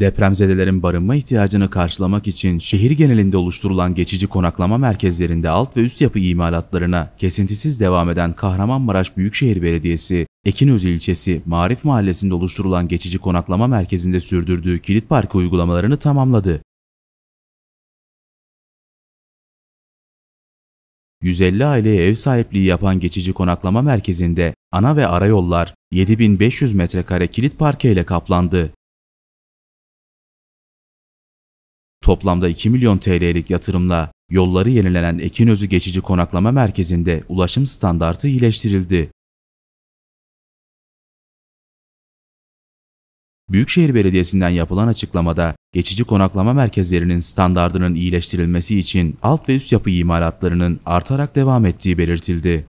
Depremzedelerin barınma ihtiyacını karşılamak için şehir genelinde oluşturulan geçici konaklama merkezlerinde alt ve üst yapı imalatlarına kesintisiz devam eden Kahramanmaraş Büyükşehir Belediyesi, Ekinöz ilçesi Marif Mahallesi'nde oluşturulan geçici konaklama merkezinde sürdürdüğü kilit parkı uygulamalarını tamamladı. 150 aileye ev sahipliği yapan geçici konaklama merkezinde ana ve ara yollar 7500 metrekare kilit parke ile kaplandı. Toplamda 2 milyon TL'lik yatırımla yolları yenilenen Ekinözü Geçici Konaklama Merkezi'nde ulaşım standartı iyileştirildi. Büyükşehir Belediyesi'nden yapılan açıklamada, geçici konaklama merkezlerinin standardının iyileştirilmesi için alt ve üst yapı imalatlarının artarak devam ettiği belirtildi.